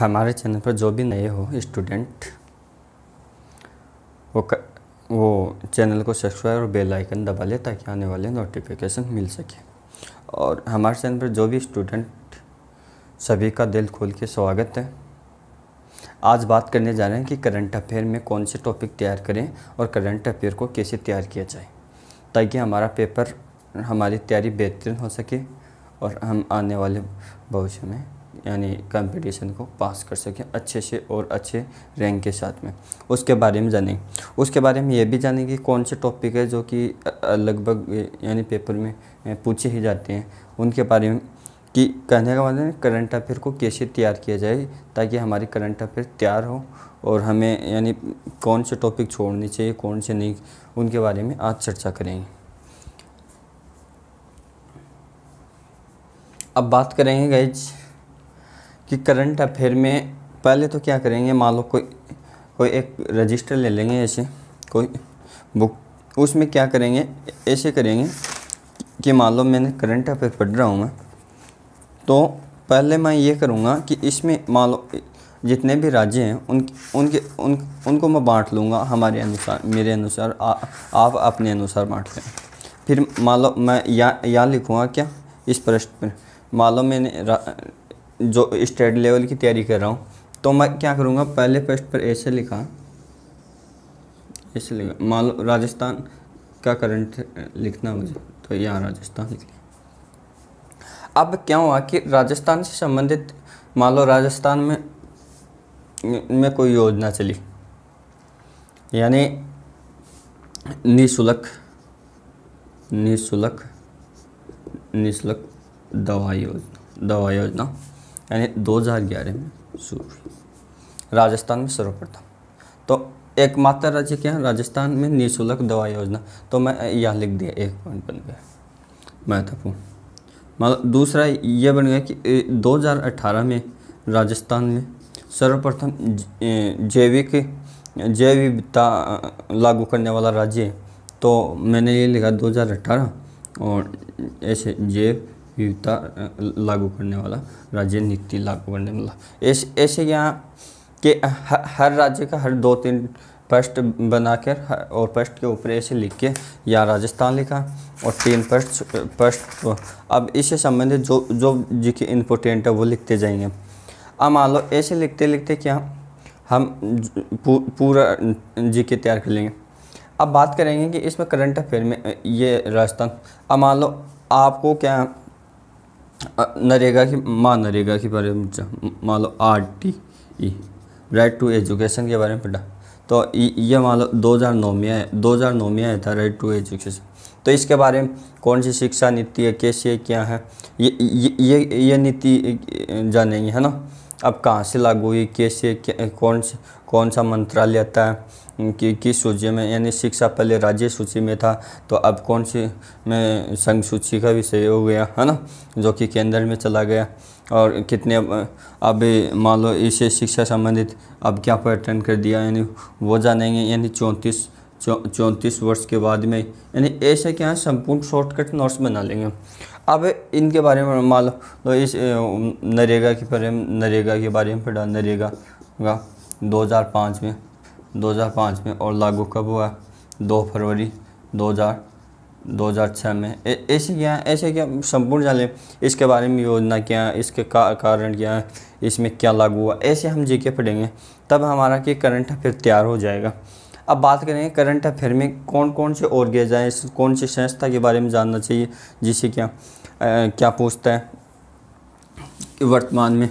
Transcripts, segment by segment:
हमारे चैनल पर जो भी नए हो स्टूडेंट वो कर, वो चैनल को सब्सक्राइब और बेल आइकन दबा ले ताकि आने वाले नोटिफिकेशन मिल सके और हमारे चैनल पर जो भी स्टूडेंट सभी का दिल खोल के स्वागत है आज बात करने जा रहे हैं कि करंट अफेयर में कौन से टॉपिक तैयार करें और करंट अफेयर को कैसे तैयार किया जाए ताकि हमारा पेपर हमारी तैयारी बेहतरीन हो सके और हम आने वाले भविष्य में यानी कंपटीशन को पास कर सकें अच्छे से और अच्छे रैंक के साथ में उसके बारे में जानेंगे उसके बारे में ये भी जानेंगे कौन से टॉपिक है जो कि लगभग यानी पेपर में पूछे ही जाते हैं उनके बारे में कि कहने का मतलब करंट अफेयर को कैसे तैयार किया जाए ताकि हमारी करंट अफेयर तैयार हो और हमें यानी कौन से टॉपिक छोड़ने चाहिए कौन से नहीं उनके बारे में आज चर्चा करेंगे अब बात करेंगे गाइज कि करंट अफेयर में पहले तो क्या करेंगे मान लो कोई कोई एक रजिस्टर ले लेंगे ऐसे कोई बुक उसमें क्या करेंगे ऐसे करेंगे कि मान लो मैंने करंट अफेयर पढ़ रहा हूँ मैं तो पहले मैं ये करूँगा कि इसमें मान लो जितने भी राज्य हैं उन उनके उन उनको मैं बांट लूँगा हमारे अनुसार मेरे अनुसार आप अपने अनुसार बाँट लें फिर मान लो मैं या, या लिखूँगा क्या इस प्रश्न पर मान लो मैंने जो स्टेट लेवल की तैयारी कर रहा हूँ तो मैं क्या करूँगा पहले पेस्ट पर ऐसे लिखा ऐसे लिखा मान लो राजस्थान का करंट लिखना मुझे तो यहाँ राजस्थान लिख लिया अब क्या हुआ कि राजस्थान से संबंधित मान लो राजस्थान में में कोई योजना चली यानी निःशुल्क निःशुल्क निःशुल्क दवा योजना दवा योजना यानी 2011 में शुरू राजस्थान में सर्वप्रथम तो एकमात्र राज्य क्या है राजस्थान में निःशुल्क दवा योजना तो मैं यह लिख दिया एक पॉइंट बन गया महत्वपूर्ण मतलब दूसरा ये बन गया कि 2018 में राजस्थान में सर्वप्रथम जैविक जैविकता लागू करने वाला राज्य है तो मैंने ये लिखा 2018 और ऐसे जैव युता लागू करने वाला राज्य नीति लागू करने वाला ऐसे एस, यहाँ के हर, हर राज्य का हर दो तीन पृष्ट बनाकर और पृष्ठ के ऊपर ऐसे लिख के या राजस्थान लिखा और तीन पृष्ठ पृष्ठ तो अब इससे संबंधित जो जो जिसके इम्पोर्टेंट है वो लिखते जाएंगे अब मान लो ऐसे लिखते लिखते क्या हम पू, पूरा जी के तैयार कर लेंगे अब बात करेंगे कि इसमें करंट अफेयर में ये राजस्थान अब मान लो आपको क्या नरेगा की माँ नरेगा के बारे में मान लो R T E right to education के बारे में पढ़ा तो ये मान लो दो हज़ार नौ में दो हज़ार नौ में आया था राइट टू एजुकेशन तो इसके बारे में कौन सी शिक्षा नीति है कैसी है क्या है ये ये ये, ये नीति जानेंगे है ना अब कहाँ से लागू हुई कैसे कौन कौन सा मंत्रालय आता है कि किस सूची में यानी शिक्षा पहले राज्य सूची में था तो अब कौन सी में संघ सूची का विषय हो गया है ना जो कि केंद्र में चला गया और कितने अब मान लो इसे शिक्षा संबंधित अब क्या पर्यटन कर दिया यानी वो जानेंगे यानी चौंतीस चौंतीस वर्ष के बाद में यानी ऐसे क्या है संपूर्ण शॉर्टकट नोट्स बना लेंगे अब इनके बारे में मान लो तो इस नरेगा के बारे में नरेगा के बारे में पढ़ा नरेगा का 2005 में 2005 में और लागू कब हुआ दो फरवरी 2000 2006 में ऐसे क्या है ऐसे क्या संपूर्ण जान लें इसके बारे में योजना क्या है इसके का, कारण क्या है इसमें क्या लागू हुआ ऐसे हम जी के पढ़ेंगे तब हमारा कि करंट अफेयर तैयार हो जाएगा अब बात करेंगे करंट अफेयर में कौन कौन से ऑर्गेजाइज कौन सी संस्था के बारे में जानना चाहिए जिसे क्या क्या पूछता है वर्तमान में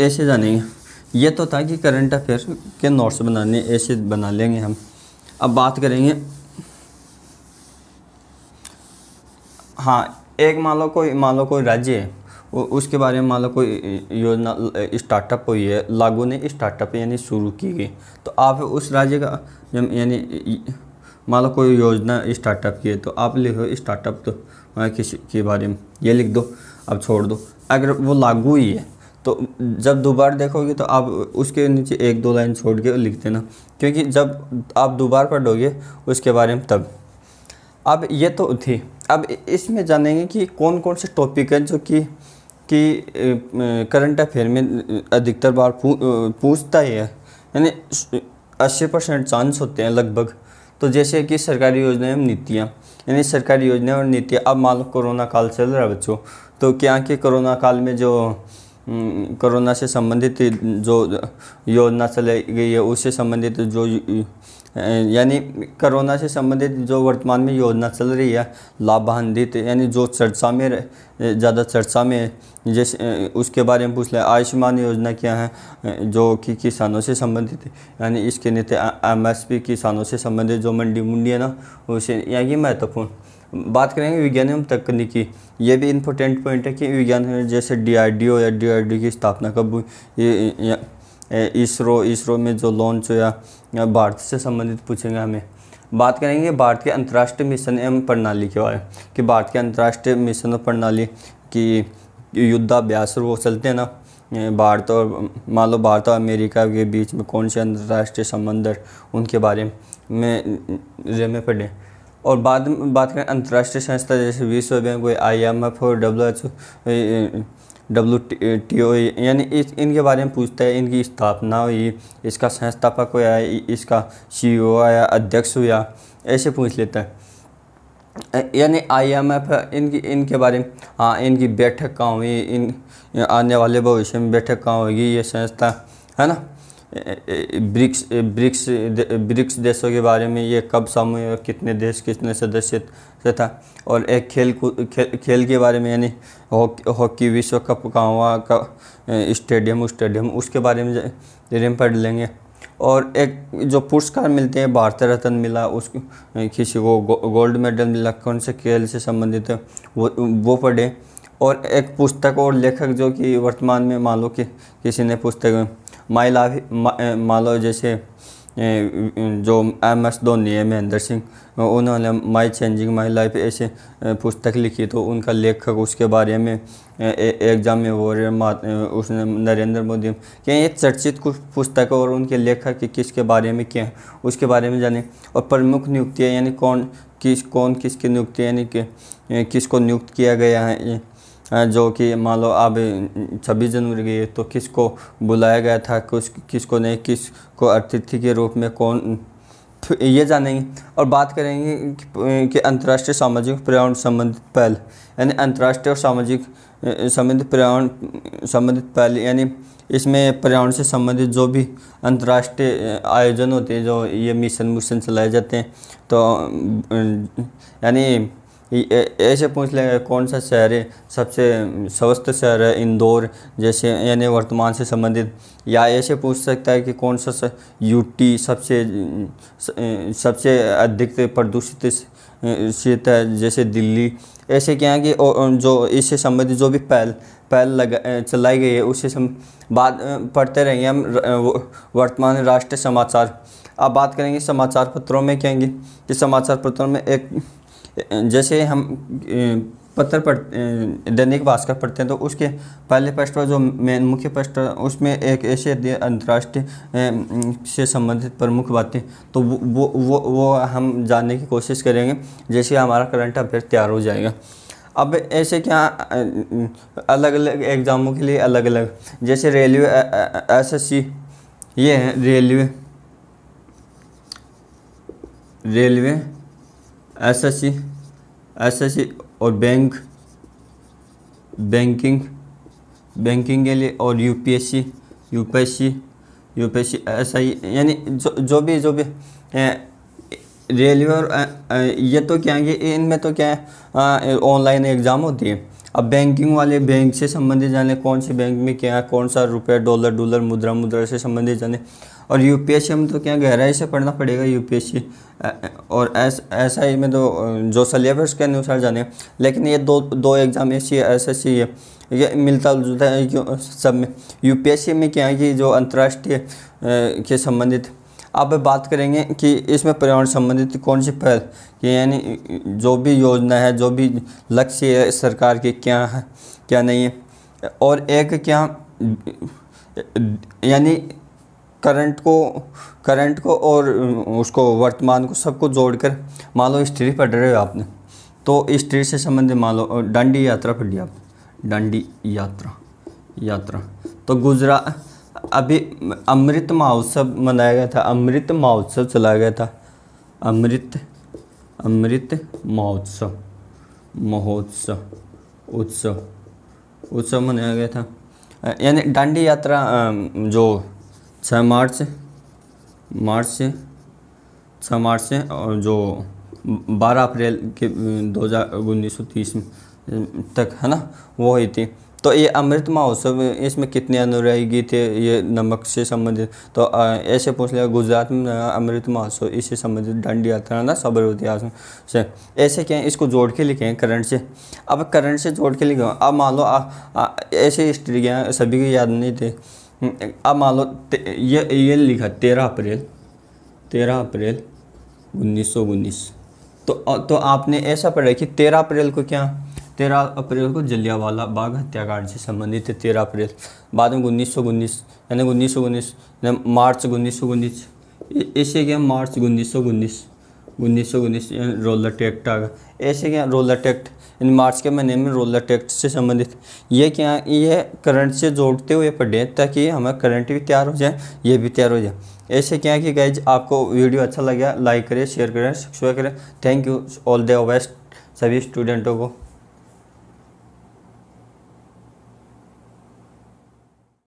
ऐसे जानेंगे ये तो था कि करंट अफेयर के नोट्स बनाने ऐसे बना लेंगे हम अब बात करेंगे हाँ एक मान लो कोई मान लो कोई राज्य है उसके बारे में मान लो कोई योजना स्टार्टअप हुई है लागू ने स्टार्टअप यानी शुरू की गई तो आप उस राज्य का यानी मान लो कोई योजना स्टार्टअप की है तो आप लिखो स्टार्टअप तो किसी के बारे में ये लिख दो अब छोड़ दो अगर वो लागू ही है तो जब दोबारा देखोगे तो आप उसके नीचे एक दो लाइन छोड़ के लिख देना क्योंकि जब आप दोबारा पढ़ोगे उसके बारे में तब अब ये तो थी अब इसमें जानेंगे कि कौन कौन से टॉपिक हैं जो कि कि करंट अफेयर में अधिकतर बार पूछता ही है यानी अस्सी परसेंट चांस होते हैं लगभग तो जैसे कि सरकारी योजना एवं नीतियाँ यानी सरकारी योजना और नीतियाँ अब मान लो कोरोना काल चल रहा है बच्चों तो क्या कि कोरोना काल में जो हम्म, कोरोना से संबंधित जो योजना चलाई गई है उससे संबंधित जो यानी कोरोना से संबंधित जो वर्तमान में योजना चल रही है लाभान्वित यानी जो चर्चा में ज़्यादा चर्चा में जैसे उसके बारे में पूछ लें आयुष्मान योजना क्या है जो कि किसानों से संबंधित यानी इसके नीति एमएसपी किसानों से संबंधित जो मंडी मुंडी है ना उसे यानी महत्वपूर्ण बात करेंगे विज्ञान एवं तकनीकी ये भी इम्पोर्टेंट पॉइंट है कि विज्ञान जैसे डीआरडीओ या डीआरडीओ की स्थापना कब हुई इसरो इसरो में जो लॉन्च हुआ भारत से संबंधित पूछेंगे हमें बात करेंगे भारत के अंतर्राष्ट्रीय मिशन एवं प्रणाली के बारे में कि भारत के अंतर्राष्ट्रीय मिशन और प्रणाली की युद्धाभ्यास वो चलते हैं ना भारत और मान लो भारत और अमेरिका के बीच में कौन से अंतर्राष्ट्रीय संबंध उनके बारे में जमे पढ़ें और बाद में बात करें अंतर्राष्ट्रीय संस्था जैसे विश्व बैंक हुई आई एम एफ और W H W T O यानी इस इनके बारे में पूछता है इनकी स्थापना हुई इसका संस्थापक हुआ इसका सी ओ आया अध्यक्ष हुआ ऐसे पूछ लेता है यानी आई एम एफ इनकी इनके बारे में हाँ इनकी बैठक कहाँ हुई इन आने वाले भविष्य में बैठक कहाँ होगी ये संस्था है ना ब्रिक्स ब्रिक्स ब्रिक्स देशों के बारे में ये कब समय और कितने देश कितने सदस्य था और एक खेल खे, खेल के बारे में यानी हॉकी विश्व कप कहाँ का स्टेडियम स्टेडियम उसके बारे में रिम पढ़ लेंगे और एक जो पुरस्कार मिलते हैं भारत रत्न मिला उस किसी को गो, गोल्ड मेडल मिला कौन से खेल से संबंधित है वो वो पढ़ें और एक पुस्तक और लेखक जो कि वर्तमान में मान लो कि किसी ने पुस्तक माइला मान लो जैसे जो एम एस धोनी है महेंद्र सिंह उन्होंने माई चेंजिंग माई लाइफ ऐसे पुस्तक लिखी तो उनका लेखक उसके बारे में एग्जाम में वो उसने नरेंद्र मोदी क्या ये चर्चित कुछ पुस्तक और उनके लेखक कि किसके बारे में क्या उसके बारे में जाने और प्रमुख नियुक्तियाँ यानी कौन किस कौन किसकी नियुक्ति यानी कि किसको नियुक्त किया गया है जो कि मान लो अब छब्बीस जनवरी गई तो किसको बुलाया गया था कुछ किसको नहीं किस को अतिथि के रूप में कौन ये जानेंगे और बात करेंगे कि अंतर्राष्ट्रीय सामाजिक पर्यावरण संबंधित पहल यानी अंतर्राष्ट्रीय और सामाजिक संबंधित पर्यावरण संबंधित पहल यानी इसमें पर्यावरण से संबंधित जो भी अंतर्राष्ट्रीय आयोजन होते हैं जो ये मिशन मुशन चलाए जाते हैं तो यानी ऐसे पूछ लेंगे कौन सा शहर है सबसे स्वस्थ शहर है इंदौर जैसे यानी वर्तमान से संबंधित या ऐसे पूछ सकता है कि कौन सा यूटी सबसे सबसे अधिक प्रदूषित क्षेत्र है जैसे दिल्ली ऐसे क्या है कि जो इससे संबंधित जो भी पहल पहल लगा चलाई गई है उससे बात पढ़ते रहेंगे हम वर्तमान राष्ट्रीय समाचार अब बात करेंगे समाचार पत्रों में कहेंगे कि समाचार पत्रों में एक जैसे हम पत्र पढ़ दैनिक भास्कर पढ़ते हैं तो उसके पहले पृष्ठ पर जो मेन मुख्य पृष्ठ उसमें एक ऐसे अंतर्राष्ट्रीय से संबंधित प्रमुख बातें तो वो वो वो, हम जानने की कोशिश करेंगे जैसे हमारा करंट अफेयर तैयार हो जाएगा अब ऐसे क्या अलग अलग एग्ज़ामों के लिए अलग अलग जैसे रेलवे एसएससी ये है रेलवे रेलवे एसएससी सी और बैंक बैंकिंग बैंकिंग के लिए और U U P P S S C C P S C S I यानी जो जो भी जो भी रेलवे और ये तो क्या है कि इनमें तो क्या है ऑनलाइन एग्ज़ाम होती है अब बैंकिंग वाले बैंक से संबंधित जाने कौन से बैंक में क्या है कौन सा रुपया डॉलर डॉलर मुद्रा मुद्रा से संबंधित जाने और सी में तो क्या गहराई से पढ़ना पड़ेगा सी और एस एस आई में तो जो सलेबस के अनुसार जाने लेकिन ये दो दो exam C S S C ये मिलता जुलता है सब में सी में क्या है कि जो अंतर्राष्ट्रीय के संबंधित अब बात करेंगे कि इसमें पर्यावरण संबंधित कौन सी पहल कि यानी जो भी योजना है जो भी लक्ष्य है सरकार के क्या है क्या नहीं है और एक क्या यानी करंट को करंट को और उसको वर्तमान को सबको जोड़कर मान लो स्त्री पढ़ रहे हो आपने तो स्त्री से संबंधित मान लो डांडी यात्रा पढ़ी आप डांडी यात्रा यात्रा तो गुजरा अभी अमृत महोत्सव मनाया गया था अमृत महोत्सव चलाया गया था अमृत अमृत महोत्सव महोत्सव उत्सव उत्सव मनाया गया था यानी डांडी यात्रा जो छः मार्च मार्च छः मार्च से और जो बारह अप्रैल के दो हज़ार उन्नीस सौ तीस तक है ना वो हुई थी तो ये अमृत महोत्सव इसमें कितने अनुरागी गीत ये नमक से संबंधित तो ऐसे पूछ लिया गुजरात में अमृत महोत्सव इससे संबंधित दंड यात्रा ना सबरमती आश्रम से ऐसे क्या है इसको जोड़ के लिखे हैं करंट से अब करंट से जोड़ के लिखे अब मान लो ऐसे हिस्ट्री सभी की याद नहीं थी अब मान लो ये ये लिखा तेरह अप्रैल तेरह अप्रैल उन्नीस सौ उन्नीस तो तो आपने ऐसा पढ़ा कि तेरह अप्रैल को क्या तेरह अप्रैल को जलियावाला बाग हत्याकांड से संबंधित है तेरह अप्रैल बाद में उन्नीस सौ उन्नीस यानी उन्नीस सौ उन्नीस मार्च उन्नीस सौ उन्नीस ऐसे क्या मार्च उन्नीस सौ उन्नीस उन्नीस सौ उन्नीस रोलर टेक्टा ऐसे क्या रोलर टेक्ट इन मार्च के महीने में रोलर टेक्ट से संबंधित ये क्या ये करंट से जोड़ते हुए पढ़ें ताकि हमें करंट भी तैयार हो जाए ये भी तैयार हो जाए ऐसे क्या है कि गाइज आपको वीडियो अच्छा लगे लाइक करें शेयर करें सब्सक्राइब करें thank you all the best सभी स्टूडेंटों को